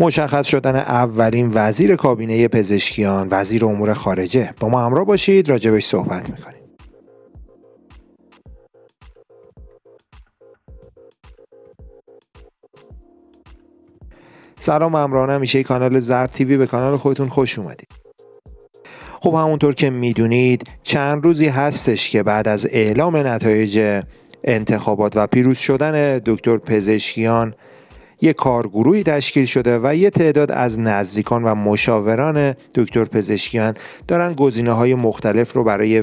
مشخص شدن اولین وزیر کابینه پزشکیان وزیر امور خارجه با ما همراه باشید راجبش صحبت میکنیم سلام امران همیشه کانال زرد تیوی به کانال خودتون خوش اومدید خب همونطور که میدونید چند روزی هستش که بعد از اعلام نتایج انتخابات و پیروز شدن دکتر پزشکیان یک کارگروهی تشکیل شده و یه تعداد از نزدیکان و مشاوران دکتر پزشکیان دارن گزینه های مختلف رو برای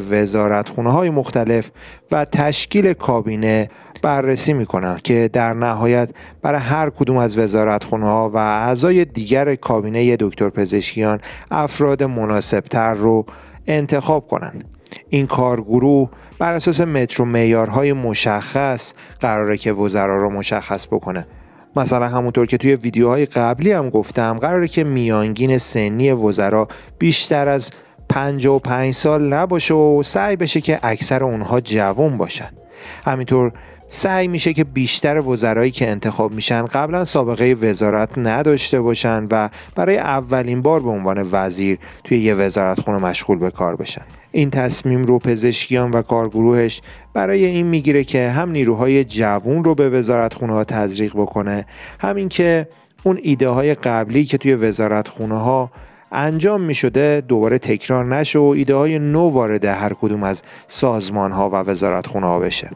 خونه های مختلف و تشکیل کابینه بررسی میکنن که در نهایت برای هر کدوم از وزارت ها و اعضای دیگر کابینه دکتر پزشکیان افراد مناسبتر رو انتخاب کنند. این کارگروه بر اساس مترو معیارهای مشخص قراره که وزرا رو مشخص بکنه مثلا همونطور که توی ویدیوهای قبلی هم گفتم قراره که میانگین سنی وزرا بیشتر از 55 سال نباشه و سعی بشه که اکثر اونها جوان باشن همینطور سعی میشه که بیشتر وزرایی که انتخاب میشن قبلا سابقه وزارت نداشته باشن و برای اولین بار به عنوان وزیر توی یه وزارت خونه مشغول به کار بشن این تصمیم رو پزشکیان و کارگروهش برای این میگیره که هم نیروهای جوون رو به خونه ها تزریق بکنه همین که اون ایده های قبلی که توی خونه ها انجام می شده دوباره تکرار نشه و ایده های نو وارد هر کدوم از سازمان ها و خونه ها بشه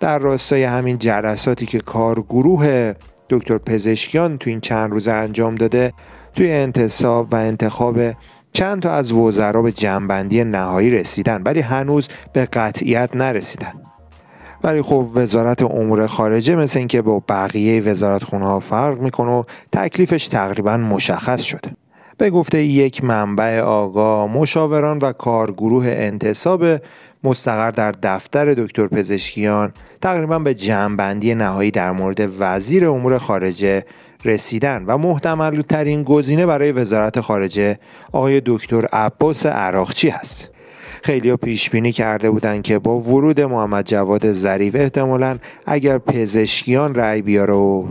در راستای همین جلساتی که کارگروه دکتر پزشکیان تو این چند روزه انجام داده توی انتصاب و انتخاب چند تا از وزرا به جنبندی نهایی رسیدن ولی هنوز به قطعیت نرسیدن ولی خب وزارت امور خارجه مثل اینکه با بقیه وزارت ها فرق میکنه و تکلیفش تقریبا مشخص شده به گفته یک منبع آگاه مشاوران و کارگروه انتصاب مستقر در دفتر دکتر پزشکیان تقریبا به جمعبندی نهایی در مورد وزیر امور خارجه رسیدن و محتمل ترین گزینه برای وزارت خارجه آقای دکتر عباس عراقچی است. خیلی ها پیش بینی کرده بودند که با ورود محمد جواد ظریف احتمالا اگر پزشکیان رأی بیاره و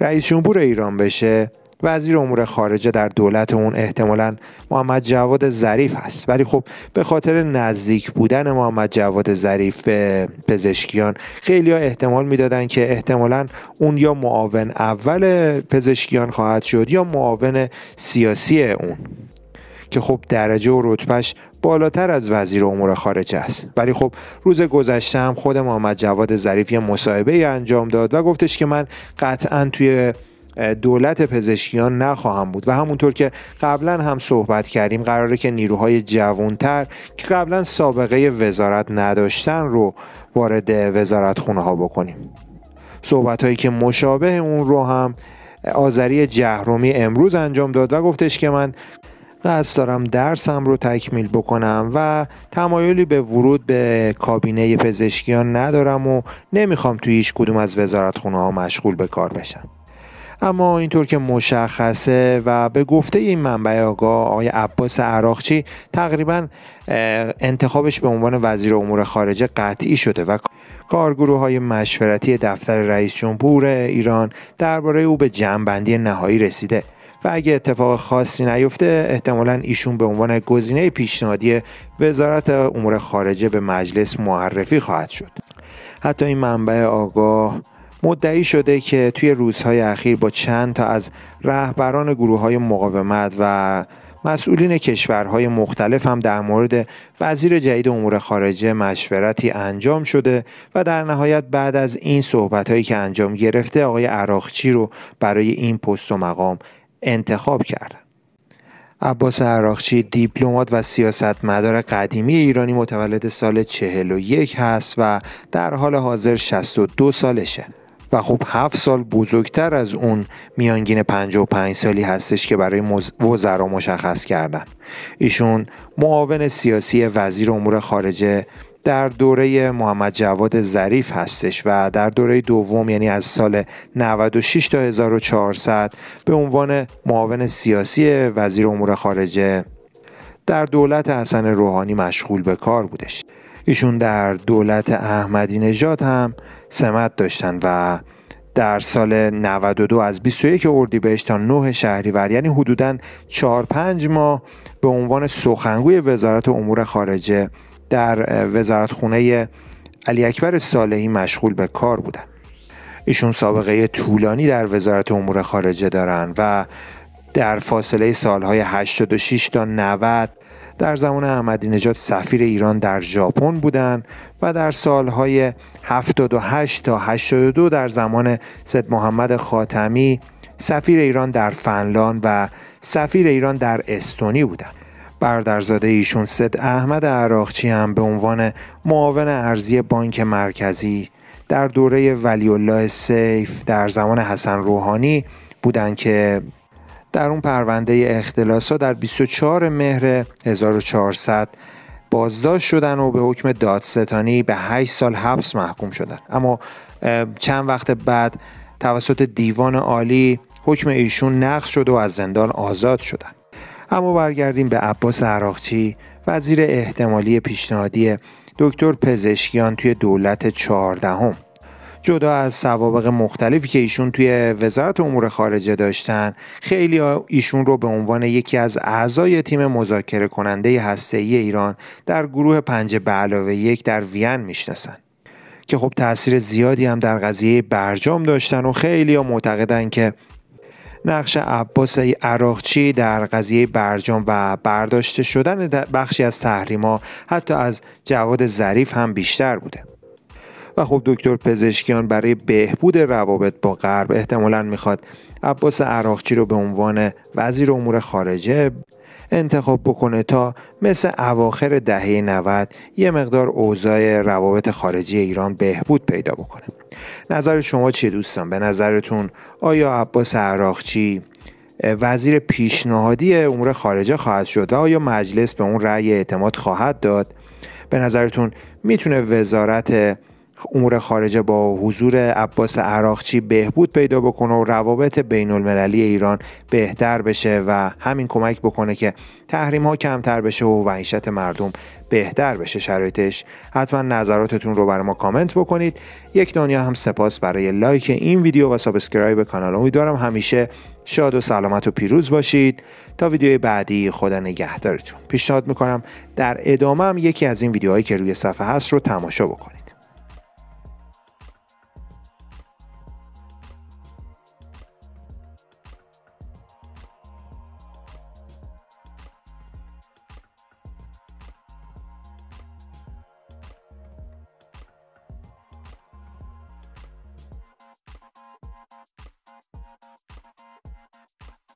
رئیس جمهور ایران بشه وزیر امور خارجه در دولت اون احتمالا محمد جواد ظریف هست ولی خب به خاطر نزدیک بودن محمد جواد ظریف به پزشکیان خیلی ها احتمال میدادن که احتمالا اون یا معاون اول پزشکیان خواهد شد یا معاون سیاسی اون که خب درجه و رتبهش بالاتر از وزیر امور خارجه است ولی خب روز گذشته هم خود محمد جواد ظریف یه مصاحبه انجام داد و گفتش که من قطعا توی دولت پزشکیان نخواهم بود و همونطور که قبلا هم صحبت کردیم قراره که نیروهای جوانتر که قبلا سابقه وزارت نداشتن رو وارد وزارت خونه ها بکنیم صحبت هایی که مشابه اون رو هم آذری جهرومی امروز انجام داد و گفتش که من قصد دارم درسم رو تکمیل بکنم و تمایلی به ورود به کابینه پزشکیان ندارم و نمیخوام توی هیچ کدوم از وزارت خونه ها مشغول به کار بشم اما اینطور که مشخصه و به گفته این منبع آگاه آقای عباس عراقچی تقریبا انتخابش به عنوان وزیر امور خارجه قطعی شده و کارگروه های مشورتی دفتر رئیس جمهور ایران درباره او به جمعبندی نهایی رسیده و اگه اتفاق خاصی نیفته احتمالا ایشون به عنوان گزینه پیشنهادی وزارت امور خارجه به مجلس معرفی خواهد شد حتی این منبع آگاه مدعی شده که توی روزهای اخیر با چند تا از رهبران گروه های مقاومت و مسئولین کشورهای مختلف هم در مورد وزیر جدید امور خارجه مشورتی انجام شده و در نهایت بعد از این صحبت هایی که انجام گرفته آقای عراقچی رو برای این پست و مقام انتخاب کرد. عباس عراقچی دیپلمات و سیاستمدار قدیمی ایرانی متولد سال 41 هست و در حال حاضر 62 سالشه و خب هفت سال بزرگتر از اون میانگین 55 سالی هستش که برای وزرا مشخص کردن ایشون معاون سیاسی وزیر امور خارجه در دوره محمد جواد ظریف هستش و در دوره دوم یعنی از سال 96 تا 1400 به عنوان معاون سیاسی وزیر امور خارجه در دولت حسن روحانی مشغول به کار بودش ایشون در دولت احمدی نژاد هم سمت داشتن و در سال 92 از 21 اردیبهشت تا 9 شهریور یعنی حدوداً 4 5 ماه به عنوان سخنگوی وزارت امور خارجه در وزارتخونه علی اکبر صالحی مشغول به کار بودن ایشون سابقه طولانی در وزارت امور خارجه دارن و در فاصله سالهای 86 تا 90 در زمان احمدی نژاد سفیر ایران در ژاپن بودند و در سالهای 78 تا 82 در زمان سید محمد خاتمی سفیر ایران در فنلاند و سفیر ایران در استونی بودند برادرزاده ایشون سید احمد عراقچی هم به عنوان معاون ارزی بانک مرکزی در دوره ولی الله سیف در زمان حسن روحانی بودند که در اون پرونده اختلاس در 24 مهر 1400 بازداشت شدن و به حکم دادستانی به 8 سال حبس محکوم شدن اما چند وقت بعد توسط دیوان عالی حکم ایشون نقض شد و از زندان آزاد شدن اما برگردیم به عباس عراقچی وزیر احتمالی پیشنهادی دکتر پزشکیان توی دولت چهاردهم جدا از سوابق مختلفی که ایشون توی وزارت امور خارجه داشتن خیلی ایشون رو به عنوان یکی از اعضای تیم مذاکره کننده هسته ای ایران در گروه پنج به علاوه یک در وین میشناسن که خب تاثیر زیادی هم در قضیه برجام داشتن و خیلی ها معتقدن که نقش عباس عراقچی در قضیه برجام و برداشته شدن بخشی از تحریما حتی از جواد ظریف هم بیشتر بوده و خب دکتر پزشکیان برای بهبود روابط با غرب احتمالا میخواد عباس عراقچی رو به عنوان وزیر امور خارجه انتخاب بکنه تا مثل اواخر دهه 90 یه مقدار اوضاع روابط خارجی ایران بهبود پیدا بکنه نظر شما چیه دوستان به نظرتون آیا عباس عراقچی وزیر پیشنهادی امور خارجه خواهد شد آیا مجلس به اون رأی اعتماد خواهد داد به نظرتون میتونه وزارت امور خارجه با حضور عباس عراقچی بهبود پیدا بکنه و روابط بین المللی ایران بهتر بشه و همین کمک بکنه که تحریم ها کمتر بشه و وحشت مردم بهتر بشه شرایطش حتما نظراتتون رو بر ما کامنت بکنید یک دنیا هم سپاس برای لایک این ویدیو و سابسکرایب کانال امیدوارم همیشه شاد و سلامت و پیروز باشید تا ویدیوی بعدی خدا نگهدارتون پیشنهاد میکنم در ادامه هم یکی از این ویدیوهایی که روی صفحه هست رو تماشا بکنید